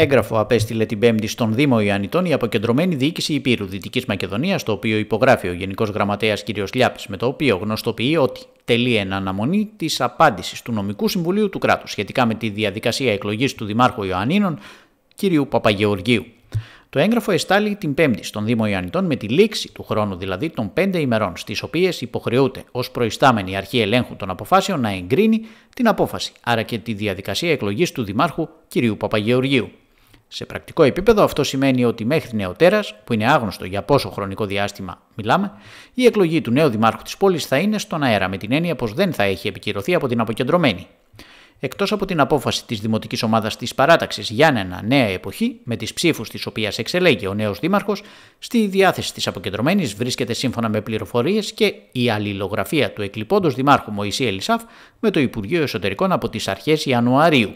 Έγγραφο απέστειλε την Πέμπτη στον Δήμο Ιωαννιτών η αποκεντρωμένη διοίκηση Υπήρου Δυτικής Μακεδονίας, το οποίο υπογράφει ο Γενικός Γραμματέας κ. Λιάπης, με το οποίο γνωστοποιεί ότι τελεί εν αναμονή της απάντησης του Νομικού Συμβουλίου του Κράτους σχετικά με τη διαδικασία εκλογής του Δημάρχου Ιωαννίνων κ. Παπαγεωργίου. Το έγγραφο εστάλει την Πέμπτη στον Δήμο Ιωαννιτών με τη λήξη του χρόνου δηλαδή των πέντε ημερών, στις οποίες υποχρεούται ως προϊστάμενη αρχή ελέγχου των αποφάσεων να εγκρίνει την απόφαση, άρα και τη διαδικασία εκλογής του Δημάρχου κ. Παπαγεωργίου. Σε πρακτικό επίπεδο αυτό σημαίνει ότι μέχρι νεοτέρα, που είναι άγνωστο για πόσο χρονικό διάστημα μιλάμε, η εκλογή του νέου δημάρχου της πόλης θα είναι στον αέρα, με την έννοια πως δεν θα έχει επικυρωθεί από την αποκεντρωμένη. Εκτός από την απόφαση της Δημοτικής Ομάδας της Παράταξης ένα Νέα Εποχή, με τις ψήφους της οποίας εξελέγει ο νέος Δήμαρχος, στη διάθεση της αποκεντρωμένης βρίσκεται σύμφωνα με πληροφορίες και η αλληλογραφία του εκλειπώντος Δημάρχου Μωησή Ελισάφ με το Υπουργείο Εσωτερικών από τις αρχές Ιανουαρίου.